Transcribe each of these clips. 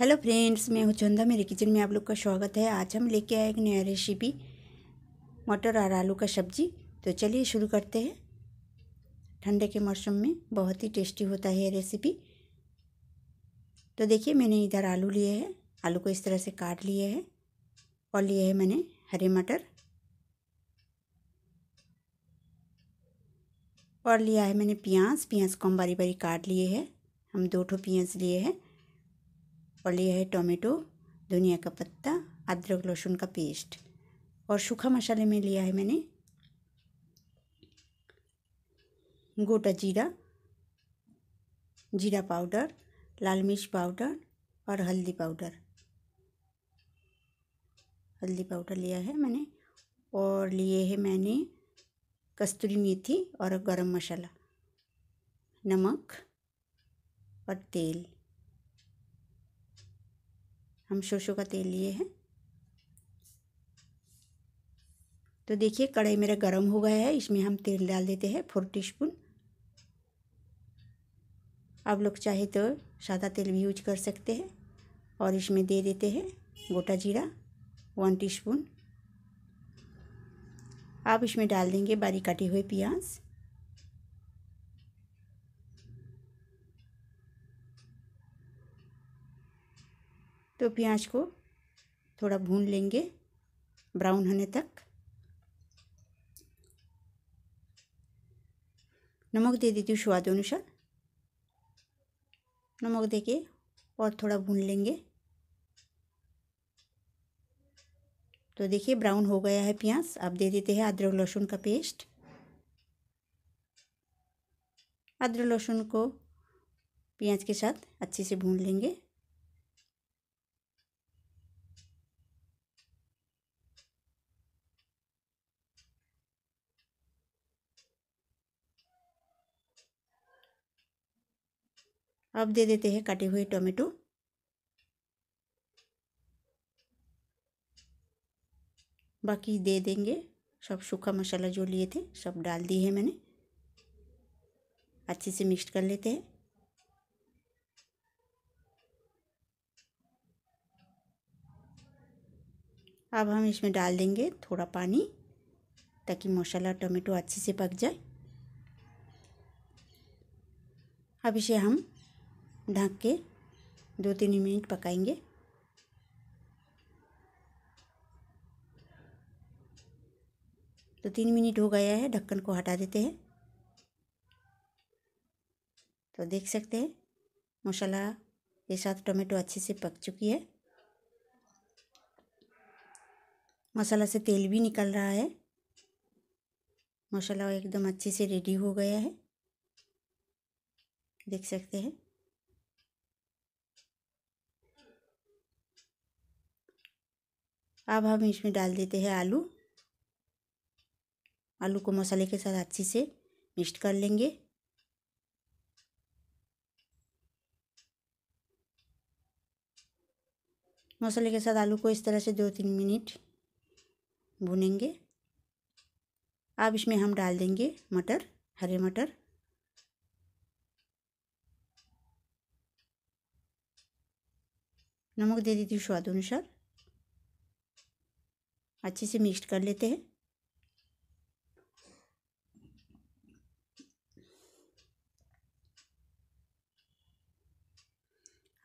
hello friends मैं हूँ चंदा मेरे किचन में आप लोग का स्वागत है आज हम लेके आए एक नया रेसिपी मटर और आलू का सब्जी तो चलिए शुरू करते हैं ठंडे के मौसम में बहुत ही टेस्टी होता है ये रेसिपी तो देखिए मैंने इधर आलू लिए हैं आलू को इस तरह से काट लिए है और लिए है मैंने हरे मटर और लिया है मैंने प्याज प्याज को हम बारी बारी काट लिए है हम दो ठो प्याज लिए हैं और लिया है टोमेटो धनिया का पत्ता अदरक लहसुन का पेस्ट और सूखा मसाले में लिया है मैंने गोटा जीरा जीरा पाउडर लाल मिर्च पाउडर और हल्दी पाउडर हल्दी पाउडर लिया है मैंने और लिए है मैंने कस्तूरी मेथी और गरम मसाला नमक और तेल हम सरसों का तेल लिए हैं तो देखिए कढ़ाई मेरा गर्म हो गया है इसमें हम तेल डाल देते हैं फोर टीस्पून आप लोग चाहे तो सादा तेल भी यूज कर सकते हैं और इसमें दे देते हैं गोटा जीरा वन टीस्पून आप इसमें डाल देंगे बारीक काटे हुए प्याज तो प्याज को थोड़ा भून लेंगे ब्राउन होने तक नमक दे देती हूँ स्वाद अनुसार नमक दे के और थोड़ा भून लेंगे तो देखिए ब्राउन हो गया है प्याज आप दे देते हैं अदरक लहसुन का पेस्ट अदरक लहसुन को प्याज के साथ अच्छे से भून लेंगे अब दे देते हैं काटे हुए टोमेटो बाकी दे देंगे सब सूखा मसाला जो लिए थे सब डाल दिए हैं मैंने अच्छे से मिक्स कर लेते हैं अब हम इसमें डाल देंगे थोड़ा पानी ताकि मसाला टोमेटो अच्छे से पक जाए अब इसे हम ढक के दो तीन मिनट पकाएंगे तो तीन मिनट हो गया है ढक्कन को हटा देते हैं तो देख सकते हैं मसाला के साथ टोमेटो अच्छे से पक चुकी है मसाला से तेल भी निकल रहा है मसाला एकदम अच्छे से रेडी हो गया है देख सकते हैं अब हम इसमें डाल देते हैं आलू आलू को मसाले के साथ अच्छे से मिक्स कर लेंगे मसाले के साथ आलू को इस तरह से दो तीन मिनट भुनेंगे अब इसमें हम डाल देंगे मटर हरे मटर नमक दे देती हूँ स्वाद अनुसार अच्छे से मिक्स कर लेते हैं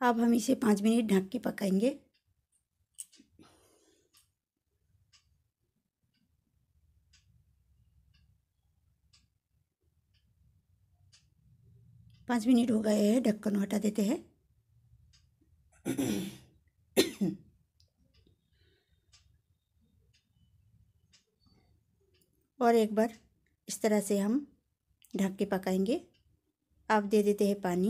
अब हम इसे पाँच मिनट ढक के पकाएंगे पाँच मिनट हो गए हैं ढक्कन हटा देते हैं और एक बार इस तरह से हम ढक के पकाएंगे अब दे देते हैं पानी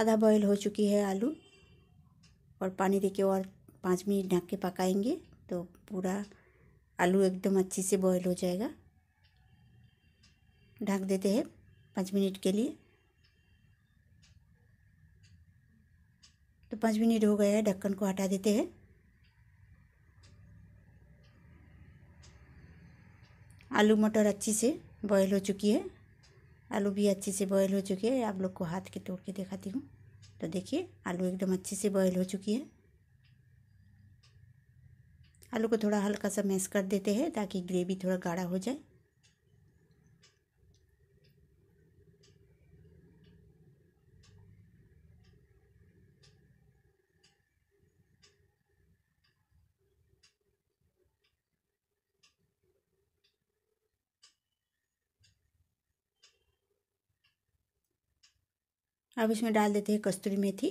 आधा बॉयल हो चुकी है आलू और पानी देके और पाँच मिनट ढक के पकाएंगे तो पूरा आलू एकदम अच्छे से बॉयल हो जाएगा ढक देते हैं पाँच मिनट के लिए तो पाँच मिनट हो गया है ढक्कन को हटा देते हैं आलू मटर अच्छी से बॉयल हो चुकी है आलू भी अच्छे से बॉयल हो चुके हैं आप लोग को हाथ के तोड़ के दिखाती हूँ तो देखिए आलू एकदम अच्छे से बॉयल हो चुकी है आलू को थोड़ा हल्का सा मैश कर देते हैं ताकि ग्रेवी थोड़ा गाढ़ा हो जाए अब इसमें डाल देते हैं कस्तूरी मेथी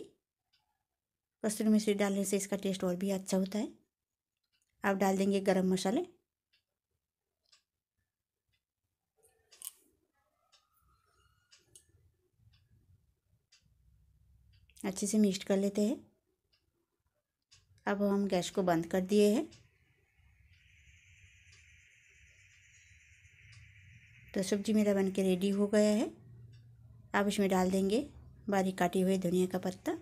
कस्तूरी मेथी डालने से इसका टेस्ट और भी अच्छा होता है अब डाल देंगे गरम मसाले अच्छे से मिक्स कर लेते हैं अब हम गैस को बंद कर दिए हैं तो सब्जी मेरा बन के रेडी हो गया है अब इसमें डाल देंगे बारीक काटे हुए धनिया का पत्ता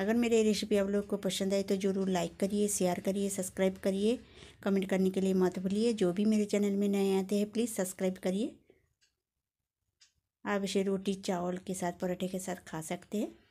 अगर मेरी रेसिपी आप लोग को पसंद आए तो ज़रूर लाइक करिए शेयर करिए सब्सक्राइब करिए कमेंट करने के लिए मत भूलिए जो भी मेरे चैनल में नए आते हैं प्लीज़ सब्सक्राइब करिए आप इसे रोटी चावल के साथ पराठे के साथ खा सकते हैं